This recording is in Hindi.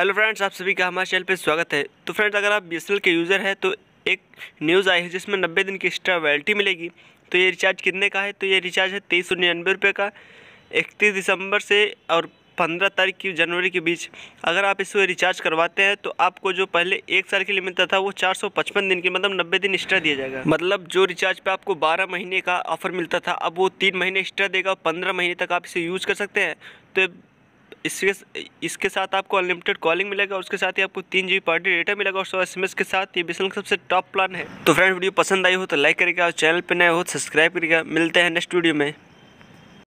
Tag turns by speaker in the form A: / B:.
A: हेलो फ्रेंड्स आप सभी का हमारे चैनल पर स्वागत है तो फ्रेंड्स अगर आप बी के यूज़र हैं तो एक न्यूज़ आई है जिसमें नब्बे दिन की एक्स्ट्रा वैलिटी मिलेगी तो ये रिचार्ज कितने का है तो ये रिचार्ज है तेईस सौ निन्यानवे रुपये का इकतीस दिसंबर से और पंद्रह तारीख की जनवरी के बीच अगर आप इसको रिचार्ज करवाते हैं तो आपको जो पहले एक साल के लिए मिलता था वो चार सौ पचपन दिन के मतलब नब्बे दिन एक्स्ट्रा दिया जाएगा मतलब जो रिचार्ज पे आपको बारह महीने का ऑफर मिलता था अब वो तीन महीने एक्स्ट्रा देगा और पंद्रह महीने तक आप इसे यूज कर सकते हैं तो इसके इसके साथ आपको अनलिमिटेड कॉलिंग मिलेगा और उसके साथ ही आपको तीन जी पार्टी डेटा मिलेगा और सौ एस के साथ ये बीएसएनएल का सबसे टॉप प्लान है तो फ्रेंड वीडियो पसंद आई हो तो लाइक करेगा और चैनल पर नए हो तो सब्सक्राइब करेगा मिलते हैं नेक्स्ट वीडियो में